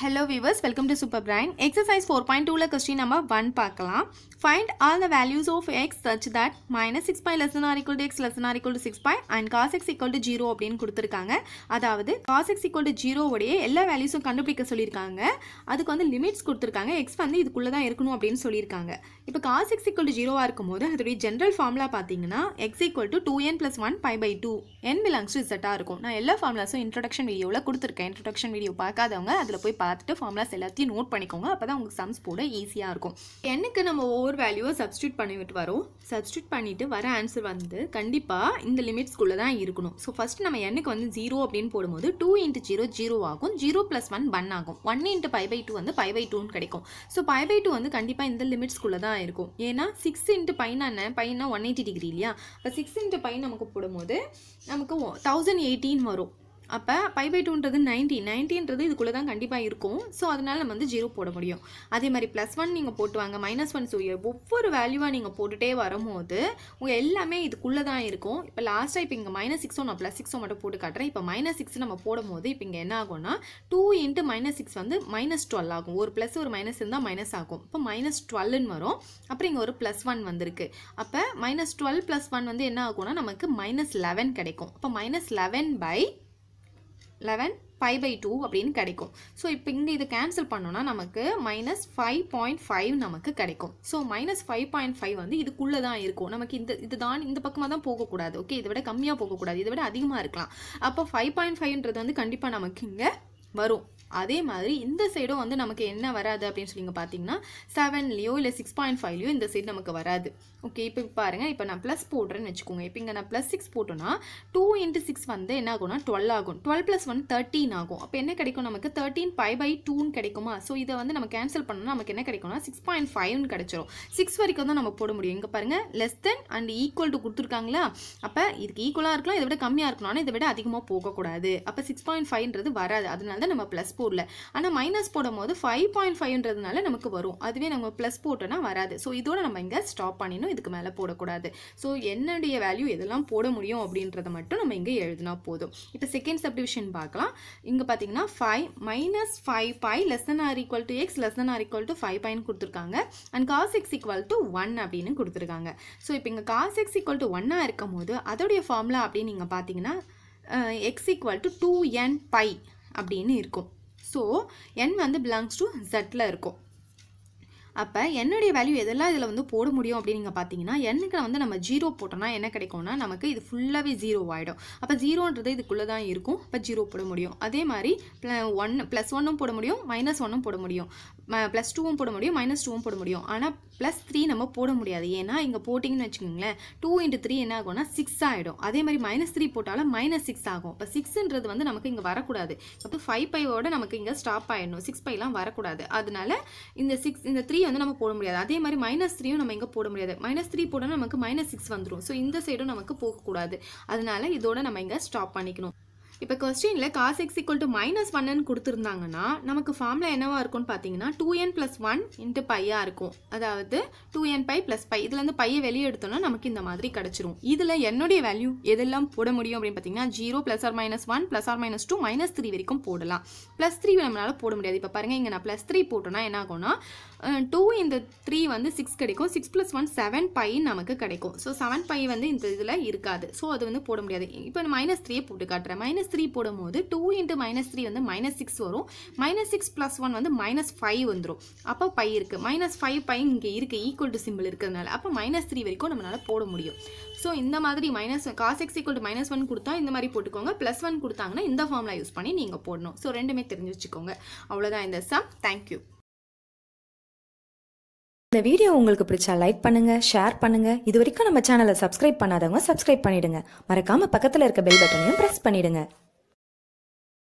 hello viewers welcome to super brain exercise four point டூவில் question நம்ம one பார்க்கலாம் find all the values of x such that minus six pi less or equal to x less or equal to six pi and cos x equal to zero அப்படின்னு கொடுத்துருக்காங்க அதாவது cos x equal to ஜீரோவுடைய எல்லா வேல்யூஸும் கண்டுபிடிக்க சொல்லியிருக்காங்க அதுக்கு வந்து லிமிட்ஸ் கொடுத்துருக்காங்க எக்ஸ் வந்து இதுக்குள்ளே தான் இருக்கணும் அப்படின்னு சொல்லியிருக்காங்க இப்போ காஸ் எக்ஸ் ஈக்குவல் டு ஜீரோவாக இருக்கும்போது அதோடைய ஜென்ரல் ஃபார்முலா பார்த்தீங்கன்னா x equal to two n plus one pi by two n belongs to இருக்கும் நான் எல்லா ஃபார்முலாஸும் இன்ட்ரடக்ஷன் வீடியோவில் கொடுத்துருக்கேன் இன்ட்ரடக்ஷன் வீடியோ பார்க்காதவங்க அதில் போய் பார்க்க பார்த்துட்டு ஃபார்முலாஸ் எல்லாத்தையும் நோட் பண்ணிக்கோங்க அப்போ தான் உங்களுக்கு சம்ஸ் போட ஈஸியாக இருக்கும் எனக்கு நம்ம ஓவர் வேல்யூவை சப்ஸ்டியூட் பண்ணிவிட்டு வரோம் சப்ஸ்டியூட் பண்ணிவிட்டு வர ஆன்சர் வந்து கண்டிப்பாக இந்த லிமிட்ஸ்குள்ளே தான் இருக்கணும் ஸோ ஃபஸ்ட் நம்ம எனக்கு வந்து ஜீரோ அப்படின்னு போடும்போது டூ இன்ட்டு ஜீரோ ஜீரோ ஆகும் ஜீரோ ப்ளஸ் ஒன் பன் ஆகும் one into pi by two வந்து பை பை டூன்னு கிடைக்கும் ஸோ பை பை டூ வந்து கண்டிப்பாக இந்த லிமிட்ஸ்குள்ளே தான் இருக்கும் ஏன்னா சிக்ஸ் இன்ட்டு பைனா என்ன பைனா ஒன் எயிட்டி டிகிரி இல்லையா இப்போ சிக்ஸ் இன்ட்டு பை நமக்கு போடும்போது நமக்கு தௌசண்ட் எயிட்டீன் வரும் அப்போ பை பை டூன்றது நைன்டி நைன்டின்றது இதுக்குள்ளே தான் கண்டிப்பாக இருக்கும் ஸோ அதனால் நம்ம வந்து ஜீரோ போட முடியும் அதே மாதிரி ப்ளஸ் ஒன் நீங்கள் போட்டுவாங்க மைனஸ் ஒன் ஸோ ஒவ்வொரு வேல்யூவாக நீங்கள் போட்டுகிட்டே வரும்போது உங்கள் எல்லாமே இதுக்குள்ளே தான் இருக்கும் இப்போ லாஸ்ட்டாக இப்போ இங்கே மைனஸ் சிக்ஸோ நான் ப்ளஸ் சிக்ஸோ மட்டும் போட்டு காட்டுறேன் இப்போ மைனஸ் சிக்ஸ் நம்ம போடும்போது இப்போ இங்கே என்ன ஆகும்னா டூ இன்ட்டு மைனஸ் சிக்ஸ் வந்து மைனஸ் டுவெல் ஆகும் ஒரு ப்ளஸ் ஒரு மைனஸ் இருந்தால் மைனஸ் ஆகும் இப்போ மைனஸ் டுவெல்னு வரும் அப்புறம் இங்கே ஒரு ப்ளஸ் ஒன் வந்திருக்கு அப்போ மைனஸ் டுவெல் ப்ளஸ் ஒன் வந்து என்ன ஆகும்னா நமக்கு மைனஸ் லெவன் கிடைக்கும் அப்போ minus eleven pi eleven five by two அப்படின்னு கிடைக்கும் ஸோ இப்போ இங்கே இதை கேன்சல் பண்ணோன்னா நமக்கு மைனஸ் ஃபைவ் பாயிண்ட் ஃபைவ் நமக்கு கிடைக்கும் so minus five point five வந்து இதுக்குள்ளே தான் இருக்கும் நமக்கு இந்த இது தான் இந்த பக்கமாக தான் போகக்கூடாது ஓகே இதை விட கம்மியாக போகக்கூடாது இதை விட அதிகமாக இருக்கலாம் அப்போ ஃபைவ் பாயிண்ட் ஃபைவ்ன்றது வந்து கண்டிப்பாக நமக்கு இங்கே வரும் அதே மாதிரி இந்த சைடும் வந்து நமக்கு என்ன வராது அப்படின்னு சொல்லிங்க பார்த்தீங்கன்னா செவன்லேயோ இல்லை சிக்ஸ் பாயிண்ட் ஃபைவ்லையோ இந்த சைடு நமக்கு வராது ஓகே இப்போ பாருங்கள் இப்போ நான் ப்ளஸ் போடுறேன்னு வச்சுக்கோங்க இப்போ இங்கே நான் ப்ளஸ் சிக்ஸ் போட்டோன்னா டூ இன்ட்டு சிக்ஸ் வந்து என்ன ஆகும்னா டுவெல் ஆகும் டுவெல் ப்ளஸ் ஒன் தேர்ட்டின் ஆகும் அப்போ என்ன கிடைக்கும் நமக்கு தேர்ட்டின் ஃபைவ் பை டூன்னு கிடைக்குமா ஸோ இதை வந்து நம்ம கேன்சல் பண்ணோம்னா நமக்கு என்ன கிடைக்கும்னா சிக்ஸ் பாயிண்ட் ஃபைவ்னு கிடைச்சிரும் சிக்ஸ் வரைக்கும் தான் நம்ம போட முடியும் இங்கே பாருங்கள் less than and equal to கொடுத்துருக்காங்களா அப்போ இதுக்கு ஈக்குவலாக இருக்கலாம் இதை விட கம்மியாக இருக்கணும்னா இதை விட அதிகமாக போகக்கூடாது அப்போ சிக்ஸ் பாயிண்ட் ஃபைவ்ன்றது வராது அதனால நம்ம ப்ளஸ் போடல ஆனால் மைனஸ் போடும் போது ஃபைவ் பாயிண்ட் ஃபைவ்ன்றதுனால நமக்கு வரும் அதுவே நம்ம ப்ளஸ் போட்டோன்னா வராது ஸோ இதோட நம்ம இங்கே ஸ்டாப் பண்ணிடணும் இதுக்கு மேலே போடக்கூடாது ஸோ என்னுடைய வேல்யூ எதெல்லாம் போட முடியும் அப்படின்றத மட்டும் நம்ம இங்கே எழுதினா போதும் இப்போ செகண்ட் சப்டிவிஷன் பார்க்கலாம் இங்கே பார்த்தீங்கன்னா five minus five pi less than or equal to x less than or equal to five பைன்னு கொடுத்துருக்காங்க and cos x equal to one அப்படின்னு கொடுத்துருக்காங்க ஸோ இப்போ இங்கே காஸ் எக்ஸ் ஈக்குவல் டு ஒன்னாக இருக்கும் போது அதோடைய ஃபார்முலா அப்படின்னு நீங்கள் பார்த்தீங்கன்னா x equal to two n pi அப்படின்னு இருக்கும் ஸோ என் வந்து பிலாங்ஸ் டு ஜட்டில் இருக்கும் அப்போ என்னுடைய வேல்யூ எதெல்லாம் இதில் வந்து போட முடியும் அப்படின்னு நீங்கள் பார்த்தீங்கன்னா எண்ணுக்கு வந்து நம்ம ஜீரோ போட்டோம்னா என்ன கிடைக்கும்னா நமக்கு இது ஃபுல்லாகவே ஜீரோ ஆகிடும் அப்போ ஜீரோன்றது இதுக்குள்ளே தான் இருக்கும் அப்போ ஜீரோ போட முடியும் அதே மாதிரி ப்ள ஒன் ப்ளஸ் ஒன்றும் போட முடியும் மைனஸ் ஒன்றும் போட முடியும் ப்ளஸ் டூவும் போட முடியும் மைனஸ் டூவும் போட முடியும் ஆனால் ப்ளஸ் த்ரீ நம்ம போட முடியாது ஏன்னா இங்கே போட்டிங்கன்னு வச்சுக்கோங்களேன் டூ இன்ட்டு த்ரீ என்ன ஆகும்னா சிக்ஸ் ஆகிடும் அதே மாதிரி மைனஸ் த்ரீ போட்டாலும் மைனஸ் சிக்ஸ் ஆகும் இப்போ சிக்ஸ்ன்றது வந்து நமக்கு இங்கே வரக்கூடாது அப்போ ஃபைவ் பைவோட நமக்கு இங்கே ஸ்டாப் ஆகிடணும் சிக்ஸ் பைலாம் வரக்கூடாது அதனால இந்த சிக்ஸ் இந்த த்ரீ வந்து நம்ம போட முடியாது அதே மாதிரி மைனஸ் த்ரீயும் நம்ம இங்கே போட முடியாது மைனஸ் த்ரீ போட நமக்கு மைனஸ் சிக்ஸ் வந்துடும் ஸோ இந்த சைடும் நமக்கு போகக்கூடாது அதனால இதோட நம்ம இங்கே ஸ்டாப் பண்ணிக்கணும் இப்போ கொஸ்டினில் காசு எக்ஸ் ஈக்குவல் டு மைனஸ் ஒன்னு கொடுத்துருந்தாங்கன்னா நமக்கு ஃபார்மில் என்னவாக இருக்கும்னு பார்த்தீங்கன்னா two n plus one into பையாக இருக்கும் அதாவது two n pi plus pi இதுலேருந்து பையை வெளியே எடுத்தோம்னா நமக்கு இந்த மாதிரி கிடச்சிரும் இதில் என்னுடைய வேல்யூ எதெல்லாம் போட முடியும் அப்படின்னு பார்த்தீங்கன்னா zero plus or minus one plus or minus two minus three வரைக்கும் போடலாம் ப்ளஸ் த்ரீ நம்மளால் போட முடியாது இப்போ பாருங்கள் இங்கே நான் ப்ளஸ் த்ரீ போட்டோன்னா என்ன ஆகும்னா டூ இந்த த்ரீ வந்து சிக்ஸ் கிடைக்கும் six plus one seven pi நமக்கு கிடைக்கும் ஸோ செவன் பை வந்து இந்த இதில் இருக்காது ஸோ அது வந்து போட முடியாது இப்போ மைனஸ் த்ரீயே போட்டு காட்டுறேன் மைனஸ் மைனஸ் த்ரீ போடும்போது டூ இன்ட்டு மைனஸ் த்ரீ வந்து மைனஸ் சிக்ஸ் வரும் மைனஸ் சிக்ஸ் ப்ளஸ் ஒன் வந்து மைனஸ் ஃபைவ் வந்துடும் அப்போ பை இருக்குது மைனஸ் ஃபைவ் பை இங்கே இருக்குது ஈக்குவல் டு சிம்பிள் இருக்கிறதுனால அப்போ மைனஸ் த்ரீ வரைக்கும் நம்மளால் போட முடியும் ஸோ இந்த மாதிரி minus cos x equal to minus one கொடுத்தா இந்த மாதிரி போட்டுக்கோங்க ப்ளஸ் ஒன் கொடுத்தாங்கன்னா இந்த ஃபார்முலா யூஸ் பண்ணி நீங்கள் போடணும் ஸோ ரெண்டுமே தெரிஞ்சு வச்சுக்கோங்க அவ்வளோதான் இந்த சம் தேங்க்யூ இந்த வீடியோ உங்களுக்கு பிடிச்சா லைக் பண்ணுங்க ஷேர் பண்ணுங்க இது வரைக்கும் நம்ம சேனலை சப்ஸ்கிரைப் பண்ணாதவங்க சப்ஸ்கிரைப் பண்ணிடுங்க மறக்காம பக்கத்தில் இருக்க பெல் பட்டனையும் பிரஸ் பண்ணிடுங்க